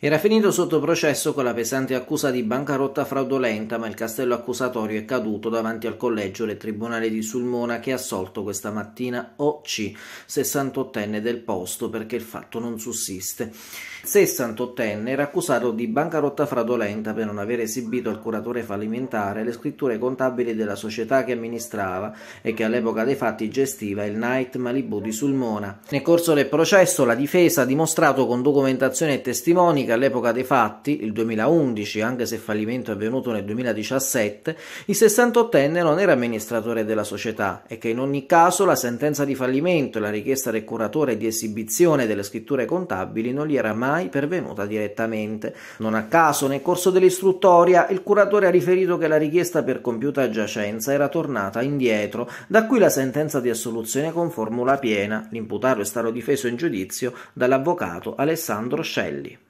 Era finito sotto processo con la pesante accusa di bancarotta fraudolenta, ma il castello accusatorio è caduto davanti al collegio del Tribunale di Sulmona che ha assolto questa mattina OC, 68enne del posto, perché il fatto non sussiste. 68enne era accusato di bancarotta fraudolenta per non aver esibito al curatore fallimentare le scritture contabili della società che amministrava e che all'epoca dei fatti gestiva il Night Malibu di Sulmona. Nel corso del processo la difesa ha dimostrato con documentazione e testimoni economica all'epoca dei fatti, il 2011, anche se il fallimento è avvenuto nel 2017, il 68enne non era amministratore della società e che in ogni caso la sentenza di fallimento e la richiesta del curatore di esibizione delle scritture contabili non gli era mai pervenuta direttamente. Non a caso, nel corso dell'istruttoria, il curatore ha riferito che la richiesta per compiuta giacenza era tornata indietro, da qui la sentenza di assoluzione con formula piena. L'imputato è stato difeso in giudizio dall'avvocato Alessandro Scelli.